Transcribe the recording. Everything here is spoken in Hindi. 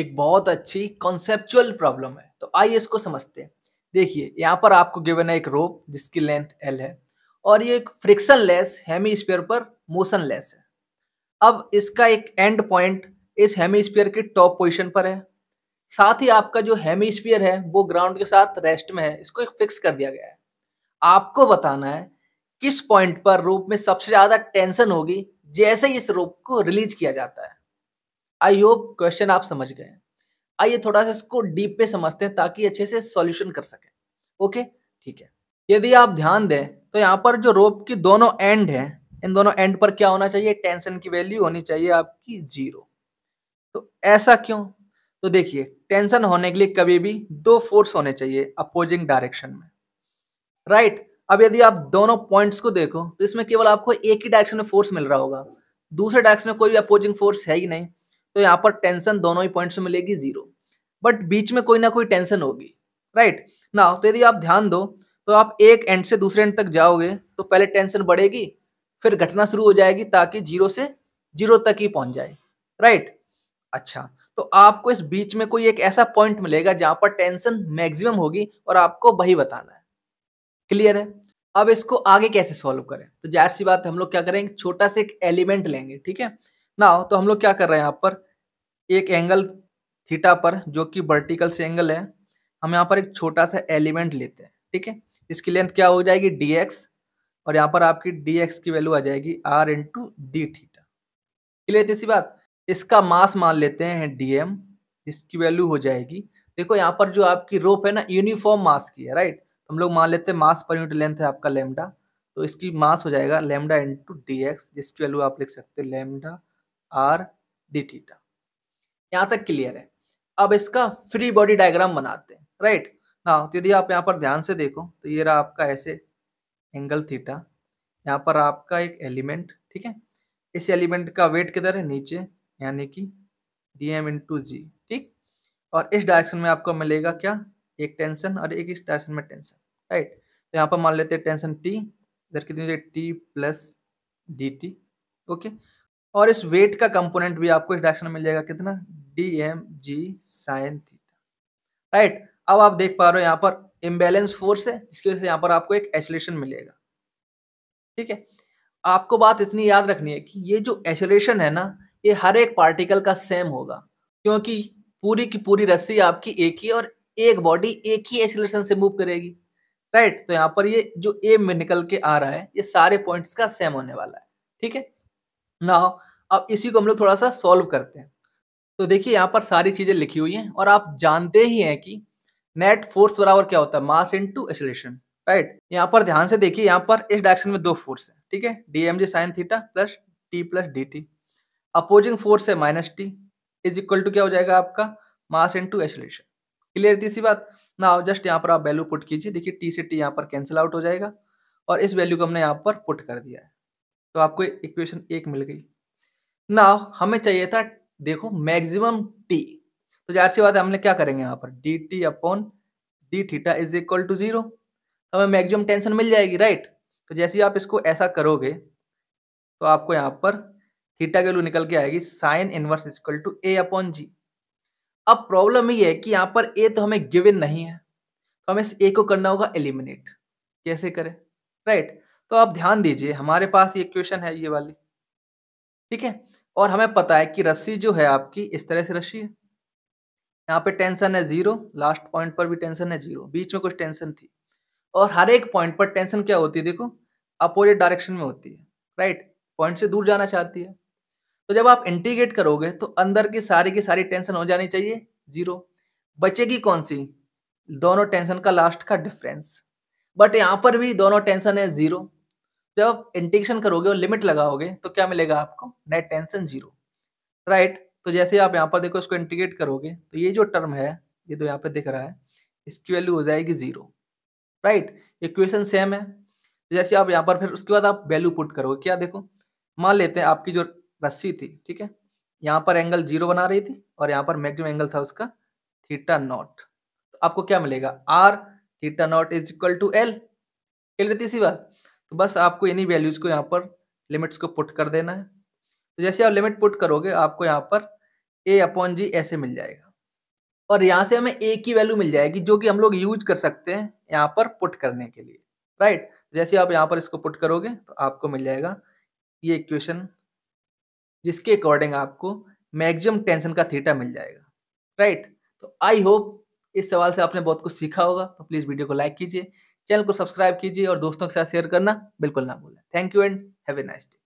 एक बहुत अच्छी कॉन्सेप्चुअल प्रॉब्लम है तो आइए इसको समझते हैं देखिए यहाँ पर आपको गिवन है एक रोप जिसकी लेंथ एल है और ये एक फ्रिक्शन लेस हेमी स्पेयर पर मोशन लेस है अब इसका एक एंड पॉइंट इस हेमी स्पेयर के टॉप पोजिशन पर है साथ ही आपका जो हेमी स्पेयर है वो ग्राउंड के साथ रेस्ट में है इसको एक फिक्स कर दिया गया है आपको बताना है किस पॉइंट पर रोप में सबसे ज्यादा टेंशन होगी जैसे ही इस रोप को रिलीज किया जाता है आई होप क्वेश्चन आप समझ गए आइए थोड़ा सा इसको डीप पे समझते हैं ताकि अच्छे से सॉल्यूशन कर सके ओके ठीक है यदि आप ध्यान दें तो यहाँ पर जो रोप की दोनों एंड है इन दोनों एंड पर क्या होना चाहिए टेंशन की वैल्यू होनी चाहिए आपकी जीरो तो ऐसा क्यों तो देखिए टेंशन होने के लिए कभी भी दो फोर्स होने चाहिए अपोजिंग डायरेक्शन में राइट right? अब यदि आप दोनों पॉइंट्स को देखो तो इसमें केवल आपको एक ही डायरेक्शन में फोर्स मिल रहा होगा दूसरे डायरेक्शन में कोई भी अपोजिंग फोर्स है ही नहीं तो यहाँ पर टेंशन दोनों ही पॉइंट्स में मिलेगी जीरो बट बीच में कोई ना कोई टेंशन होगी राइट ना तो यदि आप ध्यान दो तो आप एक एंड से दूसरे एंड तक जाओगे तो पहले टेंशन बढ़ेगी फिर घटना शुरू हो जाएगी ताकि जीरो से जीरो तक ही पहुंच जाए राइट अच्छा तो आपको इस बीच में कोई एक ऐसा पॉइंट मिलेगा जहां पर टेंशन मैक्सिमम होगी और आपको वही बताना है क्लियर है अब इसको आगे कैसे सॉल्व करें तो जाहिर सी बात हम लोग क्या करेंगे छोटा सा एक एलिमेंट लेंगे ठीक है नाउ तो हम लोग क्या कर रहे हैं यहाँ पर एक एंगल थीटा पर जो कि वर्टिकल से एंगल है हम यहाँ पर एक छोटा सा एलिमेंट लेते हैं ठीक है इसकी लेंथ क्या हो जाएगी डी और यहाँ पर आपकी डी एक्स की वैल्यू आ जाएगी R into D theta clear इसी बात इसका मास मान लेते हैं डी एम जिसकी वैल्यू हो जाएगी देखो यहाँ पर जो आपकी रोप है ना यूनिफॉर्म मास की है राइट हम लोग मान लेते हैं मास पर यूनिट लेंथ है आपका लेमडा तो इसकी मास हो जाएगा लेमडा इंटू डी एक्स जिसकी वैल्यू आप लिख सकते हो लेमडा आर डी थीटा यहां तक क्लियर है अब इसका फ्री बॉडी डायग्राम बनाते हैं राइट ना तो यदि आप यहाँ पर ध्यान से देखो तो ये रहा आपका ऐसे एंगल थीटा यहाँ पर आपका एक एलिमेंट ठीक है इस एलिमेंट का वेट किधर है नीचे यानी कि डी एम इंटू जी ठीक और इस डायरेक्शन में आपको मिलेगा क्या एक टेंशन और एक इस डायरेक्शन में टेंशन राइट तो यहाँ पर मान लेते हैं टेंशन टी इधर कितनी T plus D T okay और इस वेट का कंपोनेंट भी आपको इस डायरेक्शन में मिल जाएगा कितना D M G sine theta right अब आप देख पा रहे हो यहाँ पर इम्बेलेंस फोर्स है जिसकी वजह से यहाँ पर आपको एक एसोलेशन मिलेगा ठीक है आपको बात इतनी याद रखनी है कि ये जो एसोलेशन है ना ये हर एक पार्टिकल का सेम होगा क्योंकि पूरी की पूरी रस्सी आपकी एक ही और एक बॉडी एक ही एसोलेशन से मूव करेगी राइट तो यहाँ पर ये जो ए में निकल के आ रहा है ये सारे पॉइंट्स का सेम होने वाला है ठीक है नाउ अब इसी को हम लोग थोड़ा सा सॉल्व करते हैं तो देखिए यहाँ पर सारी चीजें लिखी हुई हैं और आप जानते ही हैं कि नेट फोर्स बराबर क्या होता है मास इनटू एक्सलेशन राइट यहाँ पर ध्यान से देखिए यहाँ पर इस डायरेक्शन में दो फोर्स है ठीक है D M G sine theta plus T plus D T opposing force है minus T is equal to क्या हो जाएगा आपका मास इंटू एक्सलेशन क्लियर थी इसी बात ना जस्ट यहाँ पर आप वैल्यू पुट कीजिए देखिए टी से टी यहाँ पर कैंसिल आउट हो जाएगा और इस वैल्यू को हमने यहाँ पर पुट कर दिया है तो आपको इक्वेशन एक मिल गई ना हमें चाहिए था देखो मैक्सिमम टी तो जाहिर सी बात है हमने क्या करेंगे यहाँ पर D T upon D theta is equal to zero हमें मैक्सिमम टेंशन मिल जाएगी राइट तो जैसे ही आप इसको ऐसा करोगे तो आपको यहाँ पर थीटा के वैल्यू निकल के आएगी sine inverse equal to A upon G अब प्रॉब्लम ये है कि यहाँ पर ए तो हमें गिवन नहीं है तो हमें इस ए को करना होगा एलिमिनेट कैसे करें राइट तो आप ध्यान दीजिए हमारे पास ये क्वेश्चन है ये वाली ठीक है और हमें पता है कि रस्सी जो है आपकी इस तरह से रस्सी है यहाँ पे टेंशन है जीरो लास्ट पॉइंट पर भी टेंशन है जीरो बीच में कुछ टेंशन थी और हर एक पॉइंट पर टेंशन क्या होती है देखो अपोजिट डायरेक्शन में होती है राइट पॉइंट से दूर जाना चाहती है तो जब आप इंटीग्रेट करोगे तो अंदर की सारी की सारी टेंशन हो जानी चाहिए जीरो बचेगी कौन सी दोनों टेंशन का लास्ट का डिफरेंस बट यहाँ पर भी दोनों टेंशन है जीरो जब आप इंटीग्रेशन करोगे और लिमिट लगाओगे तो क्या मिलेगा आपको नेट टेंशन जीरो राइट तो जैसे आप यहाँ पर देखो इसको इंटीग्रेट करोगे तो ये जो टर्म है ये तो यहाँ पर दिख रहा है इसकी वैल्यू हो जाएगी जीरो राइट इक्वेशन सेम है जैसे आप यहाँ पर फिर उसके बाद आप वैल्यू पुट करोगे क्या देखो मान लेते हैं आपकी जो रस्सी थी ठीक है यहाँ पर एंगल जीरो बना रही थी और यहाँ पर मैक्सिमम एंगल था उसका थीटा नॉट तो आपको क्या मिलेगा R theta naught is equal to L clear रहती इसी बात तो बस आपको इन्हीं वैल्यूज को यहाँ पर लिमिट्स को पुट कर देना है तो जैसे आप लिमिट पुट करोगे आपको यहाँ पर ए अपॉन जी ऐसे मिल जाएगा और यहाँ से हमें ए की वैल्यू मिल जाएगी जो कि हम लोग यूज कर सकते हैं यहाँ पर पुट करने के लिए राइट जैसे आप यहाँ पर इसको पुट करोगे तो आपको मिल जाएगा ये इक्वेशन जिसके अकॉर्डिंग आपको मैक्सिमम टेंशन का थीटा मिल जाएगा राइट तो आई होप इस सवाल से आपने बहुत कुछ सीखा होगा तो प्लीज़ वीडियो को लाइक कीजिए चैनल को सब्सक्राइब कीजिए और दोस्तों के साथ शेयर करना बिल्कुल ना भूलें thank you and have a nice day